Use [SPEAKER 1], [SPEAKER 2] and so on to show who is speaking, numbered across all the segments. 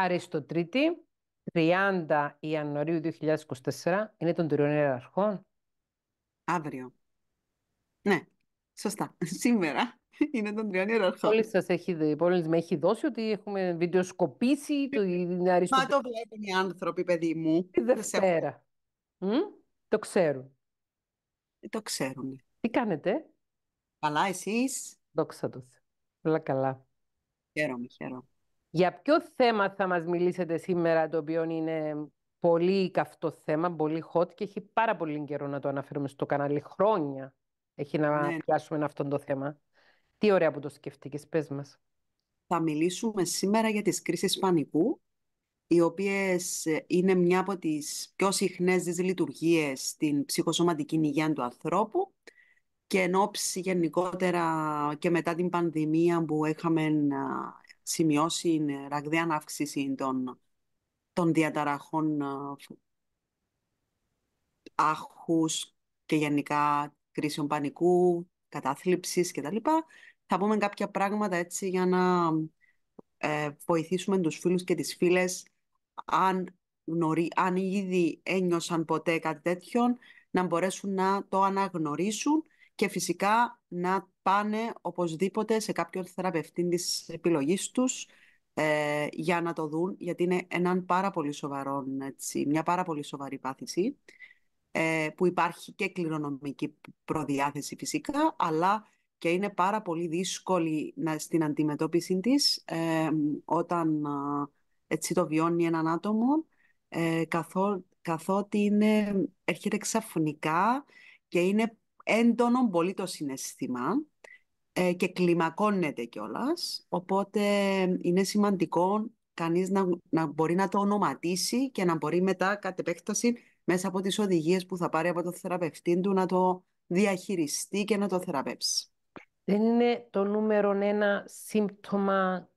[SPEAKER 1] Αριστοτρίτη, 30 Ιανουαρίου 2024, είναι των τριών Ιεραρχών. Αύριο. Ναι, σωστά. Σήμερα είναι των τριών ιεραρχών. Όλοι σας έχει, με έχει δώσει ότι έχουμε βιντεοσκοπήσει το αριστοτρίτη. Μα το βλέπουν οι άνθρωποι, παιδί μου. Τη Δευτέρα. Mm? Το ξέρουν. Ε, το ξέρουν. Τι κάνετε. Καλά, εσείς. Δόξα τω Θεώ. καλά. Χαίρομαι, χαίρομαι. Για ποιο θέμα θα μας μιλήσετε σήμερα, το οποίο είναι πολύ καυτό θέμα, πολύ hot και έχει πάρα πολύ καιρό να το αναφέρουμε στο κανάλι. Χρόνια έχει να ναι. πιάσουμε αυτό το θέμα.
[SPEAKER 2] Τι ωραία που το σκεφτήκες, πες μας. Θα μιλήσουμε σήμερα για τις κρίσεις πανικού, οι οποίες είναι μια από τις πιο συχνές δυσλειτουργίες στην ψυχοσωματική υγεία του ανθρώπου και εν ώψη γενικότερα και μετά την πανδημία που είχαμε σημειώσει ραγδαία αύξηση των, των διαταραχών ε, άχους και γενικά κρίσεων πανικού, κατάθλιψης κτλ. Θα πούμε κάποια πράγματα έτσι για να ε, βοηθήσουμε τους φίλους και τις φίλες αν, γνωρί, αν ήδη ένιωσαν ποτέ κάτι τέτοιο να μπορέσουν να το αναγνωρίσουν και φυσικά να πάνε οπωσδήποτε σε κάποιον θεραπευτή της επιλογής τους ε, για να το δουν, γιατί είναι έναν πάρα πολύ σοβαρό, έτσι, μια πάρα πολύ σοβαρή πάθηση ε, που υπάρχει και κληρονομική προδιάθεση φυσικά, αλλά και είναι πάρα πολύ δύσκολη να, στην αντιμετώπιση της ε, όταν έτσι το βιώνει έναν άτομο, καθό, καθότι είναι, έρχεται ξαφνικά και είναι έντονο πολύ το συναισθήμα ε, και κλιμακώνεται κιόλας. Οπότε είναι σημαντικό κανείς να, να μπορεί να το ονοματίσει και να μπορεί μετά κατ' επέκταση μέσα από τις οδηγίες που θα πάρει από το θεραπευτή του να το διαχειριστεί και να το θεραπεύσει. Δεν
[SPEAKER 1] είναι το νούμερο ένα σύμπτωμα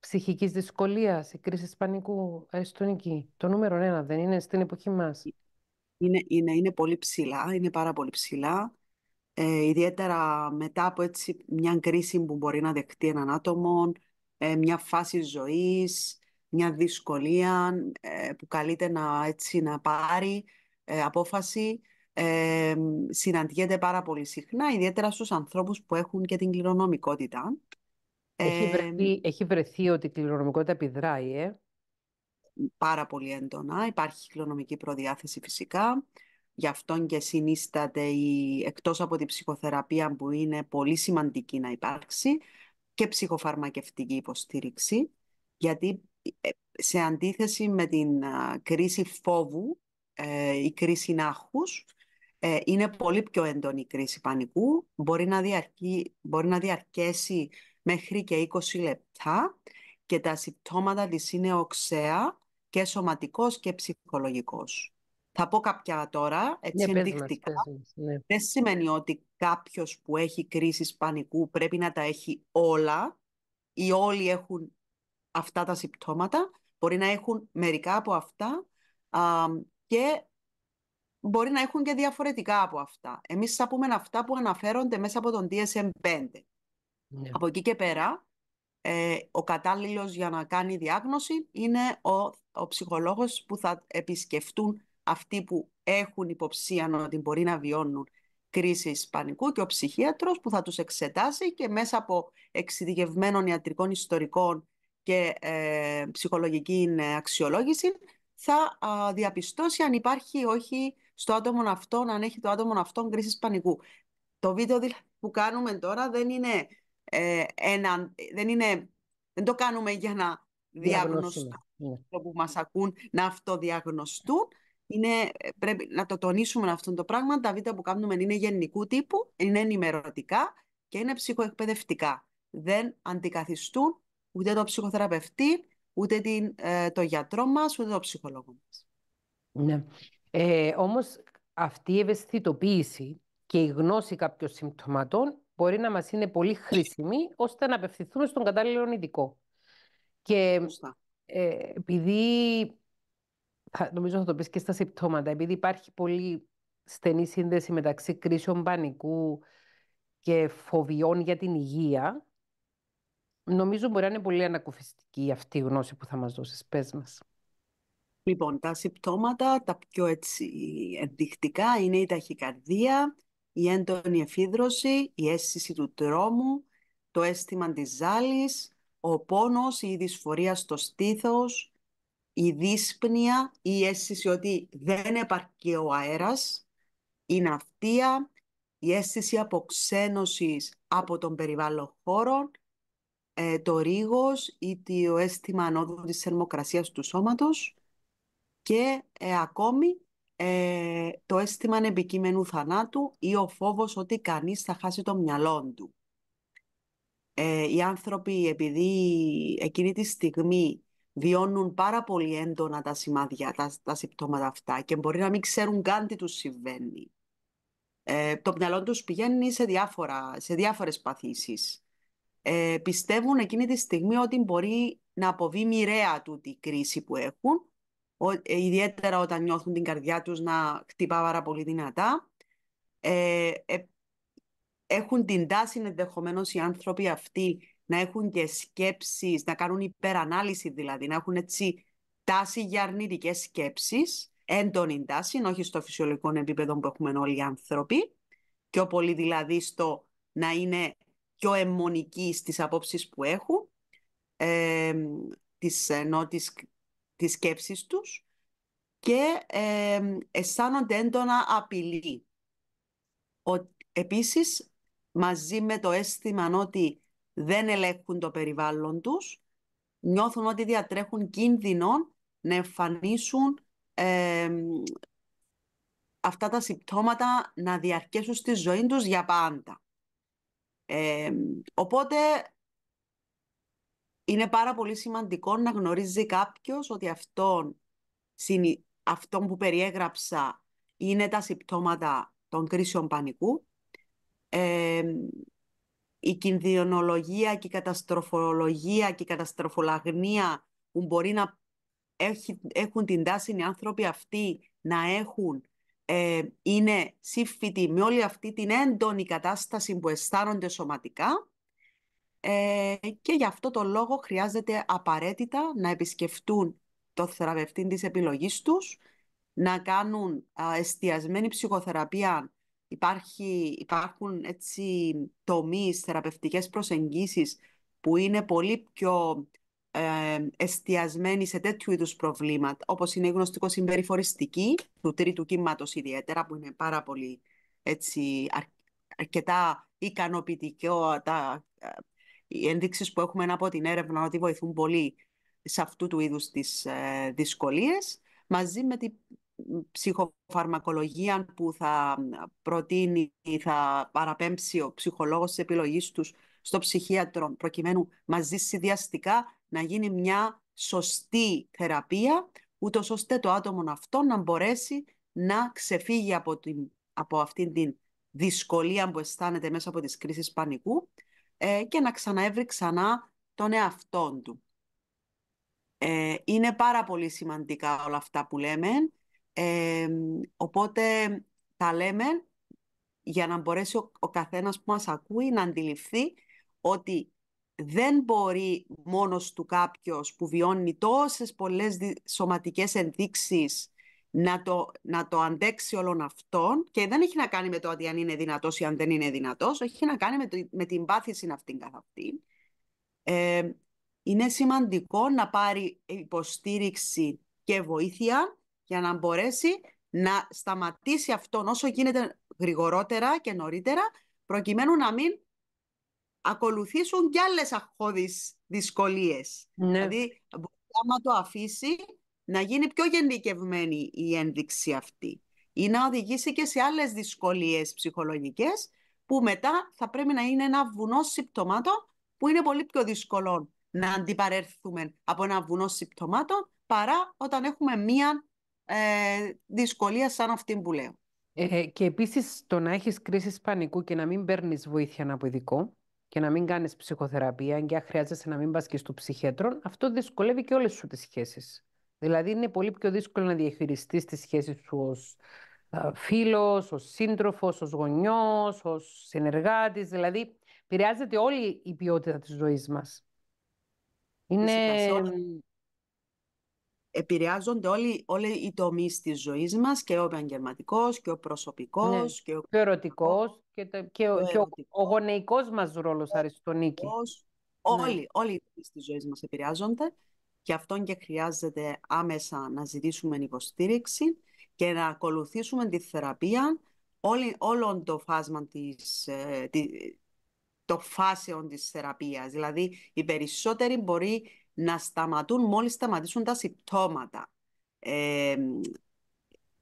[SPEAKER 1] ψυχικής δυσκολίας, η κρίση πανικού, αριστονική. Το νούμερο ένα δεν είναι στην
[SPEAKER 2] εποχή μας. Είναι, είναι, είναι πολύ ψηλά, είναι πάρα πολύ ψηλά. Ε, ιδιαίτερα μετά από έτσι μια κρίση που μπορεί να δεχτεί έναν άτομο, ε, μια φάση ζωής, μια δυσκολία ε, που καλείται να, έτσι, να πάρει ε, απόφαση. συναντιέται πάρα πολύ συχνά, ιδιαίτερα στους ανθρώπους που έχουν και την κληρονομικότητα. Έχει βρεθεί, έχει
[SPEAKER 1] βρεθεί ότι η κληρονομικότητα επιδράει, ε?
[SPEAKER 2] Πάρα πολύ έντονα. Υπάρχει κληρονομική προδιάθεση φυσικά. Γι' αυτό και συνίσταται, η, εκτός από την ψυχοθεραπεία που είναι πολύ σημαντική να υπάρξει, και ψυχοφαρμακευτική υποστήριξη, γιατί ε, σε αντίθεση με την κρίση φόβου, ε, η κρίση νάχους, ε, είναι πολύ πιο έντονη η κρίση πανικού. Μπορεί να, διαρκεί, μπορεί να διαρκέσει μέχρι και 20 λεπτά και τα συμπτώματα της είναι οξέα και σωματικός και ψυχολογικός. Θα πω κάποια τώρα, έτσι ναι, ενδεικτικά. Ναι. Δεν σημαίνει ότι κάποιος που έχει κρίση πανικού πρέπει να τα έχει όλα ή όλοι έχουν αυτά τα συμπτώματα. Μπορεί να έχουν μερικά από αυτά και μπορεί να έχουν και διαφορετικά από αυτά. Εμείς θα πούμε αυτά που αναφέρονται μέσα από τον DSM-5. Ναι. Από εκεί και πέρα, ε, ο κατάλληλος για να κάνει διάγνωση είναι ο, ο ψυχολόγος που θα επισκεφτούν αυτοί που έχουν υποψία ότι μπορεί να βιώνουν κρίση πανικού και ο ψυχίατρος που θα τους εξετάσει και μέσα από εξειδικευμένων ιατρικών ιστορικών και ε, ψυχολογική ε, αξιολόγηση θα διαπιστώσει αν υπάρχει όχι στο άτομο αυτό, αν έχει το άτομο αυτό κρίση πανικού. Το βίντεο που κάνουμε τώρα δεν είναι, ε, δεν είναι, δεν το κάνουμε για να διαγνωστούν, ναι. που μας ακούν να αυτοδιαγνωστούν, είναι, ε, πρέπει να το τονίσουμε αυτό το πράγμα. Τα βίντεο που κάνουμε είναι γενικού τύπου, είναι ενημερωτικά και είναι ψυχοεκπαιδευτικά. Δεν αντικαθιστούν ούτε το ψυχοθεραπευτή, ούτε την, ε, το γιατρό μας, ούτε το ψυχολόγο μας. Ναι. Ε, όμως
[SPEAKER 1] αυτή η ευαισθητοποίηση και η γνώση κάποιων συμπτωματών μπορεί να μας είναι πολύ χρήσιμη ώστε να απευθυνθούμε στον κατάλληλο ειδικό. Και ε, επειδή θα, νομίζω θα το πεις και στα συμπτώματα, επειδή υπάρχει πολύ στενή σύνδεση μεταξύ κρίσεων πανικού και φοβιών για την υγεία, νομίζω μπορεί να είναι πολύ ανακουφιστική αυτή η γνώση που θα μας δώσεις.
[SPEAKER 2] Πες μας. Λοιπόν, τα συμπτώματα, τα πιο έτσι ενδεικτικά, είναι η ταχυκαρδία, η έντονη εφίδρωση, η αίσθηση του τρόμου, το αίσθημα της ζάλης, ο πόνος, η δυσφορία στο στήθος, η δύσπνοια, η αίσθηση ότι δεν επαρκεί ο αέρας, η ναυτία, η αίσθηση αποξένωσης από τον περιβάλλον χώρο, ε, το ρίγος ή το αίσθημα ανόδου της θερμοκρασίας του σώματος και ε, ακόμη ε, το αίσθημα επικείμενου θανάτου ή ο φόβος ότι κανείς θα χάσει το μυαλό του. οι άνθρωποι επειδή εκείνη τη στιγμή βιώνουν πάρα πολύ έντονα τα σημάδια, τα, συμπτώματα αυτά και μπορεί να μην ξέρουν καν τι τους συμβαίνει. Ε, το μυαλό τους πηγαίνει σε, διάφορα, σε διάφορες παθήσεις. Ε, πιστεύουν εκείνη τη στιγμή ότι μπορεί να αποβεί μοιραία του τη κρίση που έχουν, ε, ιδιαίτερα όταν νιώθουν την καρδιά τους να χτυπά πάρα πολύ δυνατά. Ε, έχουν την τάση ενδεχομένως οι άνθρωποι αυτοί να έχουν και σκέψεις, να κάνουν υπερανάλυση δηλαδή, να έχουν έτσι τάση για αρνητικές σκέψεις, έντονη τάση, όχι στο φυσιολογικό επίπεδο που έχουμε όλοι οι άνθρωποι, πιο πολύ δηλαδή στο να είναι πιο αιμονικοί στις απόψεις που έχουν, ε, τις, ενώ, τις, τις σκέψεις τους και ε, αισθάνονται έντονα απειλή. Ο, επίσης, μαζί με το αίσθημα ότι δεν ελέγχουν το περιβάλλον τους, νιώθουν ότι διατρέχουν κίνδυνο να εμφανίσουν αυτά τα συμπτώματα να διαρκέσουν στη ζωή τους για πάντα. οπότε είναι πάρα πολύ σημαντικό να γνωρίζει κάποιος ότι αυτόν, αυτόν που περιέγραψα είναι τα συμπτώματα των κρίσεων πανικού η κινδυνολογία και η καταστροφολογία και η καταστροφολαγνία που μπορεί να έχουν την τάση οι άνθρωποι αυτοί να έχουν ε, είναι σύμφυτοι με όλη αυτή την έντονη κατάσταση που αισθάνονται σωματικά ε, και γι' αυτό το λόγο χρειάζεται απαραίτητα να επισκεφτούν το θεραπευτή της επιλογής τους, να κάνουν εστιασμένη ψυχοθεραπεία υπάρχει, υπάρχουν έτσι τομείς, θεραπευτικές προσεγγίσεις που είναι πολύ πιο ε, εστιασμένοι σε τέτοιου είδους προβλήματα, όπως είναι η γνωστικο-συμπεριφοριστική του τρίτου κύματος ιδιαίτερα, που είναι πάρα πολύ έτσι, αρκετά ικανοποιητικό. Τα, ε, οι ένδειξεις που έχουμε από την έρευνα ότι βοηθούν πολύ σε αυτού του είδους τις ε, δυσκολίες, μαζί με, την ψυχοφαρμακολογία που θα προτείνει ή θα παραπέμψει ο ψυχολόγος της επιλογής τους στο ψυχίατρο προκειμένου μαζί συνδυαστικά να γίνει μια σωστή θεραπεία ούτως ώστε το άτομο αυτό να μπορέσει να ξεφύγει από, την, από αυτήν την δυσκολία που αισθάνεται μέσα από τις κρίσεις πανικού ε, και να ξαναέβρει ξανά τον εαυτόν του. Ε, είναι πάρα πολύ σημαντικά όλα αυτά που λέμε οπότε τα λέμε για να μπορέσει ο, ο καθένας που μας ακούει να αντιληφθεί ότι δεν μπορεί μόνος του κάποιος που βιώνει τόσες πολλές σωματικές ενδείξεις να το, να το αντέξει όλων αυτών και δεν έχει να κάνει με το ότι αν είναι δυνατός ή αν δεν είναι δυνατός, έχει να κάνει με, την πάθηση αυτήν καθ' αυτή. είναι σημαντικό να πάρει υποστήριξη και βοήθεια για να μπορέσει να σταματήσει αυτόν όσο γίνεται γρηγορότερα και νωρίτερα, προκειμένου να μην ακολουθήσουν κι άλλες αχώδεις δυσκολίες. Ναι. Δηλαδή, άμα το αφήσει, να γίνει πιο γενικευμένη η ένδειξη αυτή ή να οδηγήσει και σε άλλες δυσκολίες ψυχολογικές που μετά θα πρέπει να είναι ένα βουνό συμπτωμάτων που είναι πολύ πιο δύσκολο να αντιπαρέρθουμε από ένα βουνό συμπτωμάτων παρά όταν έχουμε μία ε, δυσκολία σαν αυτή που λέω.
[SPEAKER 1] Ε, και επίσης το να έχεις κρίση πανικού και να μην παίρνεις βοήθεια από ειδικό και να μην κάνεις ψυχοθεραπεία και αν χρειάζεσαι να μην πας και στο ψυχέτρο, αυτό δυσκολεύει και όλες σου τις σχέσεις. Δηλαδή είναι πολύ πιο δύσκολο να διαχειριστείς τις σχέσεις σου ως ε, φίλος, ως σύντροφος, ως γονιός, ως συνεργάτης. Δηλαδή επηρεάζεται όλη η
[SPEAKER 2] ποιότητα της ζωής μας. Είναι επηρεάζονται όλοι, όλοι οι τομείς της ζωής μας και ο επαγγελματικός και ο προσωπικός. Ναι. Και ο ερωτικός
[SPEAKER 1] και, και, ο, γονεϊκός
[SPEAKER 2] ο, ο γονεϊκός μας ρόλος, Όλοι, όλοι οι τομείς της ζωής μας επηρεάζονται. και αυτόν και χρειάζεται άμεσα να ζητήσουμε υποστήριξη και να ακολουθήσουμε τη θεραπεία όλη, όλων το φάσμα ε, το φάσεων της θεραπείας. Δηλαδή, οι περισσότεροι μπορεί να σταματούν μόλις σταματήσουν τα συμπτώματα.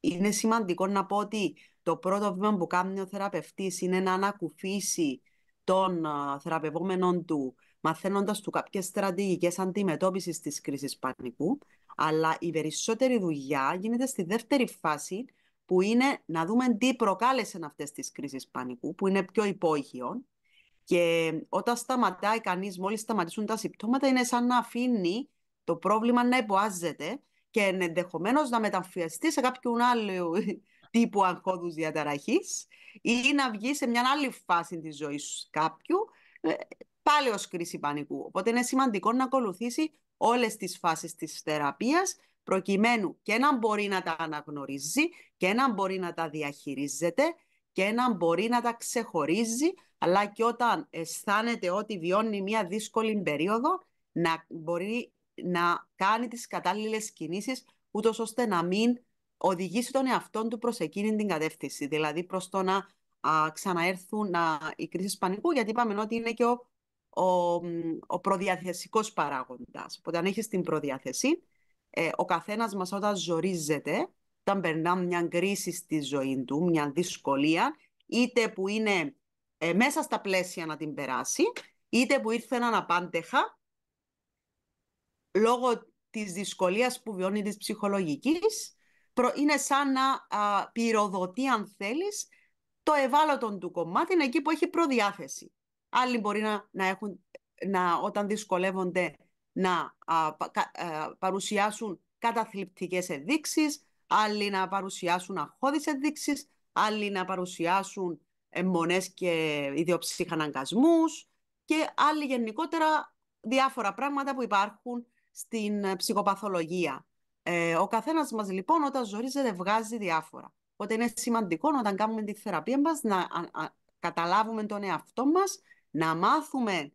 [SPEAKER 2] είναι σημαντικό να πω ότι το πρώτο βήμα που κάνει ο θεραπευτής είναι να ανακουφίσει τον θεραπευόμενο του μαθαίνοντας του κάποιες στρατηγικές αντιμετώπισης της κρίσης πανικού, αλλά η περισσότερη δουλειά γίνεται στη δεύτερη φάση που είναι να δούμε τι προκάλεσαν αυτές τις κρίσεις πανικού, που είναι πιο υπόγειον, και όταν σταματάει κανείς, μόλις σταματήσουν τα συμπτώματα, είναι σαν να αφήνει το πρόβλημα να υποάζεται και ενδεχομένως να μεταμφιαστεί σε κάποιον άλλο τύπου αγχώδους διαταραχής ή να βγει σε μια άλλη φάση της ζωής κάποιου, ε, πάλι ως κρίση πανικού. Οπότε είναι σημαντικό να ακολουθήσει όλες τις φάσεις της θεραπείας προκειμένου και να μπορεί να τα αναγνωρίζει και να μπορεί να τα διαχειρίζεται και να μπορεί να τα ξεχωρίζει, αλλά και όταν αισθάνεται ότι βιώνει μια δύσκολη περίοδο, να μπορεί να κάνει τις κατάλληλες κινήσεις, ούτως ώστε να μην οδηγήσει τον εαυτό του προς εκείνη την κατεύθυνση, δηλαδή προς το να ξαναέρθουν οι κρίσεις πανικού, γιατί είπαμε ότι είναι και ο, ο, ο προδιαθεσικός παράγοντας. Οπότε αν έχεις την προδιάθεση, ε, ο καθένας μας όταν ζορίζεται, όταν περνά μια κρίση στη ζωή του, μια δυσκολία, είτε που είναι ε, μέσα στα πλαίσια να την περάσει, είτε που ήρθε έναν απάντεχα, λόγω της δυσκολίας που βιώνει της ψυχολογικής, είναι σαν να α, πυροδοτεί, αν θέλεις, το ευάλωτο του κομμάτι είναι εκεί που έχει προδιάθεση. Άλλοι μπορεί να, να έχουν, να, όταν δυσκολεύονται, να πα, παρουσιάσουν καταθλιπτικές ενδείξεις άλλοι να παρουσιάσουν αγχώδεις ενδείξεις, άλλοι να παρουσιάσουν εμμονές και ιδιοψυχαναγκασμούς και άλλοι γενικότερα διάφορα πράγματα που υπάρχουν στην ε, ψυχοπαθολογία. Ε, ο καθένας μας λοιπόν όταν ζορίζεται βγάζει διάφορα. Οπότε είναι σημαντικό όταν κάνουμε τη θεραπεία μας να καταλάβουμε τον εαυτό μας, να μάθουμε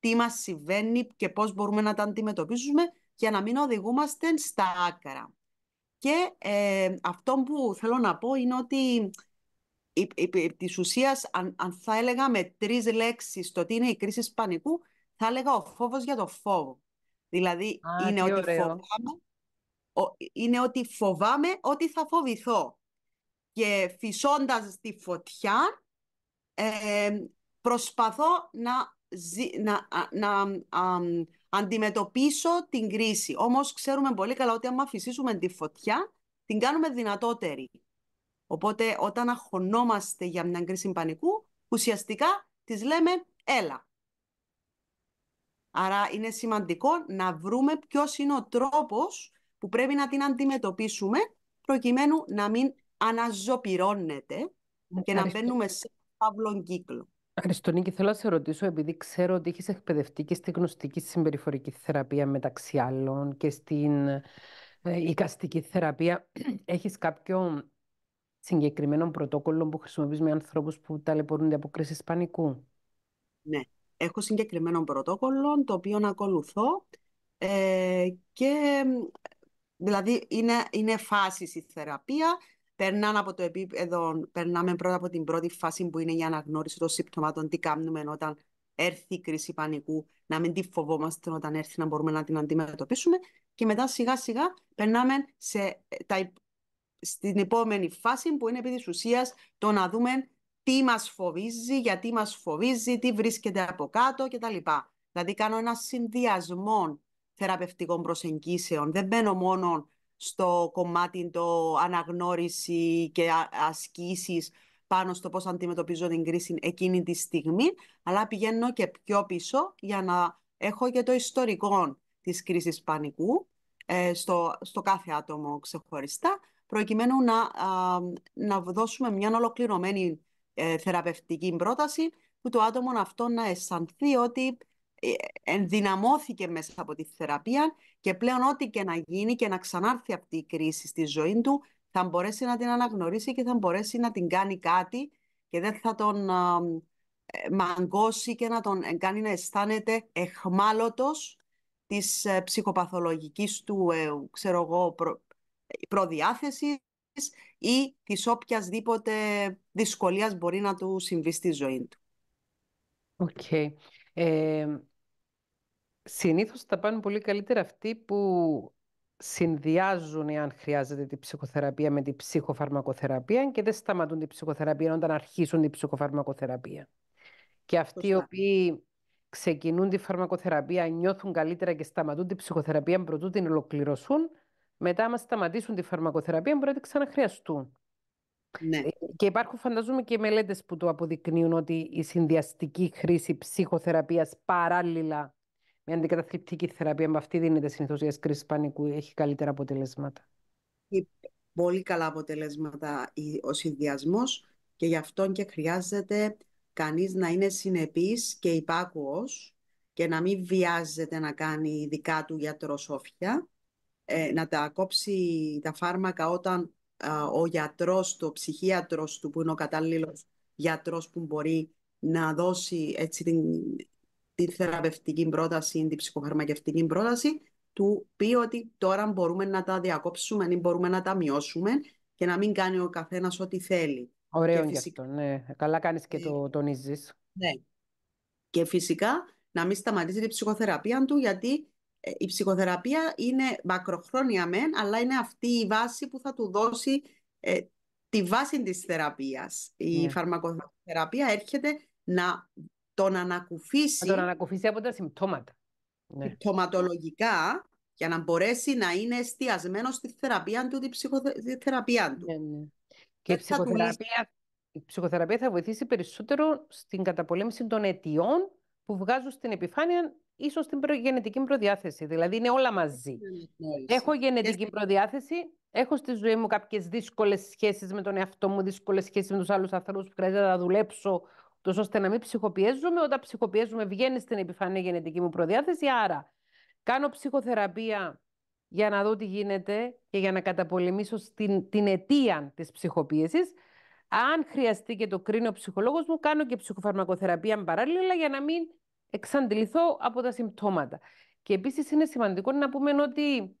[SPEAKER 2] τι μας συμβαίνει και πώς μπορούμε να τα αντιμετωπίζουμε για να μην οδηγούμαστε στα άκρα. Και ε, αυτό που θέλω να πω είναι ότι της ουσίας, αν, αν, θα έλεγα με τρεις λέξεις το τι είναι η κρίση πανικού, θα έλεγα ο φόβος για το φόβο. Δηλαδή, είναι, ότι φοβάμαι, φοβάμαι, είναι ότι φοβάμαι ότι θα φοβηθώ. Και φυσώντας τη φωτιά, ε, προσπαθώ να, να, να αντιμετωπίσω την κρίση. Όμως ξέρουμε πολύ καλά ότι αν αφησίσουμε τη φωτιά, την κάνουμε δυνατότερη. Οπότε όταν αγχωνόμαστε για μια κρίση πανικού, ουσιαστικά τις λέμε έλα. Άρα είναι σημαντικό να βρούμε ποιος είναι ο τρόπος που πρέπει να την αντιμετωπίσουμε προκειμένου να μην αναζωπυρώνεται και να μπαίνουμε σε παύλο κύκλο.
[SPEAKER 1] Αριστονίκη, θέλω να σε ρωτήσω, επειδή ξέρω ότι έχεις εκπαιδευτεί και στη γνωστική συμπεριφορική θεραπεία μεταξύ άλλων και στην ε, θεραπεία, έχεις κάποιο συγκεκριμένο πρωτόκολλο που χρησιμοποιείς με ανθρώπους που ταλαιπωρούνται από κρίση πανικού.
[SPEAKER 2] Ναι, έχω συγκεκριμένο πρωτόκολλο το οποίο ακολουθώ ε, και δηλαδή είναι, είναι η θεραπεία περνάνε από το επίπεδο, περνάμε πρώτα από την πρώτη φάση που είναι η αναγνώριση των συμπτωμάτων, τι κάνουμε όταν έρθει η κρίση πανικού, να μην τη φοβόμαστε όταν έρθει να μπορούμε να την αντιμετωπίσουμε και μετά σιγά σιγά περνάμε σε, τα, στην επόμενη φάση που είναι επί της ουσίας το να δούμε τι μας φοβίζει, γιατί μας φοβίζει, τι βρίσκεται από κάτω κτλ. Δηλαδή κάνω ένα συνδυασμό θεραπευτικών προσεγγίσεων. Δεν μπαίνω μόνο στο κομμάτι το αναγνώριση και ασκήσεις πάνω στο πώς αντιμετωπίζω την κρίση εκείνη τη στιγμή, αλλά πηγαίνω και πιο πίσω για να έχω και το ιστορικό της κρίσης πανικού ε, στο, στο κάθε άτομο ξεχωριστά, προκειμένου να, να δώσουμε μια ολοκληρωμένη ε, θεραπευτική πρόταση που το άτομο αυτό να αισθανθεί ότι ε, ενδυναμώθηκε μέσα από τη θεραπεία και πλέον ό,τι και να γίνει και να ξανάρθει αυτή η κρίση στη ζωή του θα μπορέσει να την αναγνωρίσει και θα μπορέσει να την κάνει κάτι και δεν θα τον ε, ε, μαγκώσει και να τον κάνει να αισθάνεται εχμάλωτος της ψυχοπαθολογικής του, ξέρω εγώ, προδιάθεσης ή της οποιασδήποτε δυσκολίας μπορεί να του συμβεί στη ζωή του.
[SPEAKER 1] Οκ. Okay συνήθως τα πάνε πολύ καλύτερα αυτοί που συνδυάζουν ...αν χρειάζεται τη ψυχοθεραπεία με τη ψυχοφαρμακοθεραπεία και δεν σταματούν τη ψυχοθεραπεία όταν αρχίσουν τη ψυχοφαρμακοθεραπεία. Και αυτοί οι οποίοι ξεκινούν τη φαρμακοθεραπεία, νιώθουν καλύτερα και σταματούν τη ψυχοθεραπεία πρωτού την ολοκληρωσούν, μετά άμα σταματήσουν τη φαρμακοθεραπεία μπορεί να την ξαναχρειαστούν. Ναι. Ε, και υπάρχουν φανταζούμε και μελέτες που το αποδεικνύουν ότι η συνδυαστική χρήση ψυχοθεραπείας παράλληλα μια αντικαταθλιπτική θεραπεία με αυτή δίνεται συνήθως για κρίση πανικού, έχει καλύτερα αποτελέσματα.
[SPEAKER 2] Πολύ καλά αποτελέσματα ο συνδυασμός και γι' αυτό και χρειάζεται κανείς να είναι συνεπής και υπάκουος και να μην βιάζεται να κάνει δικά του γιατροσόφια, ε, να τα κόψει τα φάρμακα όταν ο γιατρός, το ψυχίατρος του που είναι ο κατάλληλος γιατρός που μπορεί να δώσει έτσι την τη θεραπευτική πρόταση, την ψυχοφαρμακευτική πρόταση, του πει ότι τώρα μπορούμε να τα διακόψουμε ή μπορούμε να τα μειώσουμε και να μην κάνει ο καθένας ό,τι θέλει. Ωραίο και φυσικά... αυτό, ναι. Καλά κάνεις και ε, το τονίζεις. Ναι. Και φυσικά να μην σταματήσει την ψυχοθεραπεία του, γιατί ε, η ψυχοθεραπεία είναι μακροχρόνια μεν, αλλά είναι αυτή η βάση που θα του δώσει ε, τη βάση της θεραπείας. Η ναι. φαρμακοθεραπεία έρχεται να τον ανακουφίσει... Να τον ανακουφίσει από τα συμπτώματα. Ναι. Συμπτωματολογικά, για να μπορέσει να είναι εστιασμένος στη θεραπεία του, τη ψυχοθεραπεία του. Ναι, ναι. Και η ψυχοθεραπεία,
[SPEAKER 1] η ψυχοθεραπεία θα βοηθήσει περισσότερο στην καταπολέμηση των αιτιών που βγάζουν στην επιφάνεια ίσως την προ... γενετική προδιάθεση. Δηλαδή είναι όλα μαζί. Ναι, έχω γενετική προδιάθεση, έχω στη ζωή μου κάποιες δύσκολες σχέσεις με τον εαυτό μου, δύσκολες σχέσεις με τους άλλους ανθρώπους που χρειάζεται να δουλέψω, τους ώστε να μην ψυχοπιέζουμε. Όταν ψυχοπιέζουμε βγαίνει στην επιφανή γενετική μου προδιάθεση, άρα κάνω ψυχοθεραπεία για να δω τι γίνεται και για να καταπολεμήσω την αιτία της ψυχοποίησης. Αν χρειαστεί και το κρίνει ο ψυχολόγος μου, κάνω και ψυχοφαρμακοθεραπεία παράλληλα για να μην εξαντληθώ από τα συμπτώματα. Και επίσης είναι σημαντικό να πούμε ότι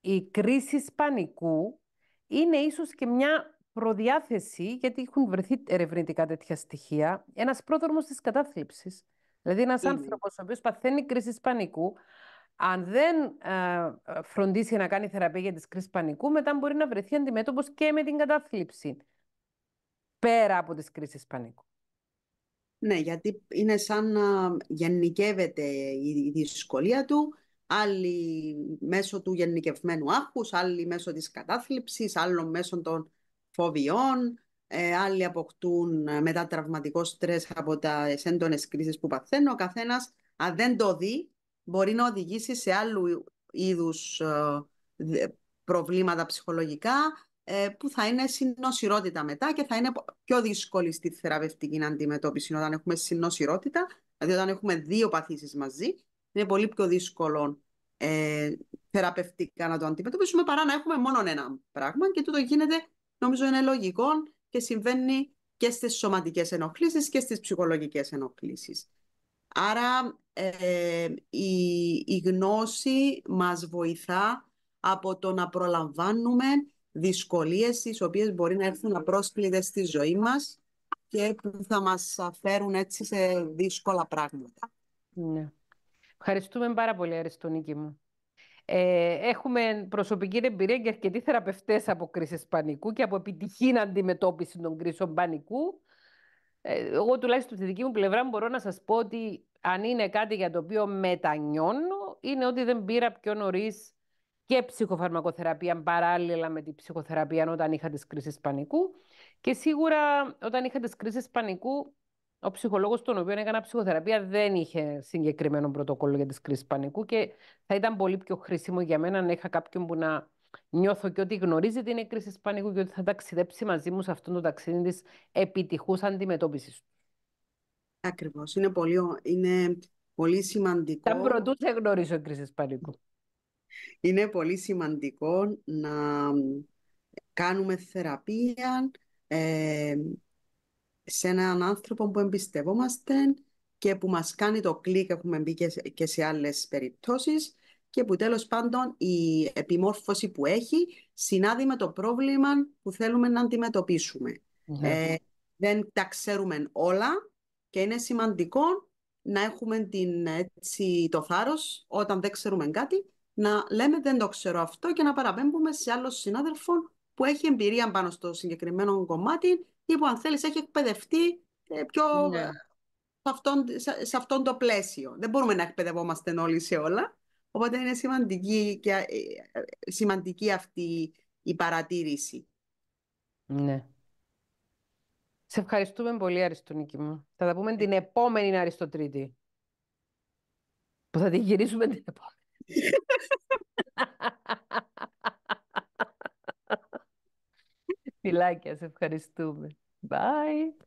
[SPEAKER 1] η κρίση πανικού είναι ίσως και μια προδιάθεση, γιατί έχουν βρεθεί ερευνητικά τέτοια στοιχεία, ένας πρόδρομος της κατάθλιψης. Δηλαδή, ένας άνθρωπος ο οποίος παθαίνει κρίση πανικού, αν δεν ε, φροντίσει να κάνει θεραπεία για τη κρίση πανικού, μετά μπορεί να βρεθεί αντιμέτωπος και με την κατάθλιψη,
[SPEAKER 2] πέρα από τις κρίσεις πανικού. Ναι, γιατί είναι σαν να γενικεύεται η δυσκολία του, άλλοι μέσω του γενικευμένου άγχους, άλλοι μέσω της κατάθλιψης, άλλων μέσω των φόβιών, ε, άλλοι αποκτούν ε, μετά τραυματικό στρες από τα έντονες κρίσεις που παθαίνουν. Ο καθένας, αν δεν το δει, μπορεί να οδηγήσει σε άλλου είδους ε, προβλήματα ψυχολογικά ε, που θα είναι συνόσιρότητα μετά και θα είναι πιο δύσκολη στη θεραπευτική αντιμετώπιση όταν έχουμε συνόσιρότητα, δηλαδή όταν έχουμε δύο παθήσεις μαζί, είναι πολύ πιο δύσκολο θεραπευτικά να το αντιμετωπίσουμε παρά να έχουμε μόνο ένα πράγμα και τούτο γίνεται νομίζω είναι λογικό και συμβαίνει και στις σωματικές ενοχλήσεις και στις ψυχολογικές ενοχλήσεις. Άρα ε, η, γνώση μας βοηθά από το να προλαμβάνουμε δυσκολίες τις οποίες μπορεί να έρθουν απρόσκλητες στη ζωή μας και που θα μας φέρουν έτσι σε δύσκολα πράγματα.
[SPEAKER 1] Ναι. Ευχαριστούμε πάρα πολύ, Αριστονίκη μου. Ε, έχουμε προσωπική εμπειρία και αρκετοί θεραπευτές από κρίσεις πανικού και από επιτυχήν αντιμετώπιση των κρίσεων πανικού. Ε, εγώ τουλάχιστον στη δική μου πλευρά μπορώ να σας πω ότι αν είναι κάτι για το οποίο μετανιώνω, είναι ότι δεν πήρα πιο νωρίς και ψυχοφαρμακοθεραπεία παράλληλα με την ψυχοθεραπεία όταν είχα τις κρίσεις πανικού. Και σίγουρα όταν είχα τις κρίσεις πανικού ο ψυχολόγος, τον οποίο έκανα ψυχοθεραπεία, δεν είχε συγκεκριμένο πρωτόκολλο για τις κρίσεις πανικού και θα ήταν πολύ πιο χρήσιμο για μένα να είχα κάποιον που να νιώθω και ότι γνωρίζει την κρίση πανικού και ότι θα ταξιδέψει μαζί μου σε αυτό το ταξίδι της επιτυχούς
[SPEAKER 2] αντιμετώπισης Ακριβώς. Ακριβώ. Είναι πολύ, είναι πολύ σημαντικό. Θα πρωτού δεν γνωρίζω κρίση πανικού. Είναι πολύ σημαντικό να κάνουμε θεραπεία. Ε, σε έναν άνθρωπο που εμπιστευόμαστε και που μας κάνει το κλικ, έχουμε μπει και σε άλλες περιπτώσεις και που τέλος πάντων η επιμόρφωση που έχει συνάδει με το πρόβλημα που θέλουμε να αντιμετωπισουμε Ε, δεν τα ξέρουμε όλα και είναι σημαντικό να έχουμε την, έτσι, το θάρρος όταν δεν ξέρουμε κάτι να λέμε δεν το ξέρω αυτό και να παραπέμπουμε σε άλλο συνάδελφο που έχει εμπειρία πάνω στο συγκεκριμένο κομμάτι που αν θέλεις έχει εκπαιδευτεί ε, πιο ναι. σε, αυτόν, το πλαίσιο. Δεν μπορούμε να εκπαιδευόμαστε όλοι σε όλα. Οπότε είναι σημαντική, και, ε, ε, σημαντική αυτή η παρατήρηση.
[SPEAKER 1] Ναι. Σε ευχαριστούμε πολύ, Αριστονίκη μου. Θα τα πούμε την επόμενη Αριστοτρίτη. Που θα τη γυρίσουμε την επόμενη. Φιλάκια, σε ευχαριστούμε. Bye.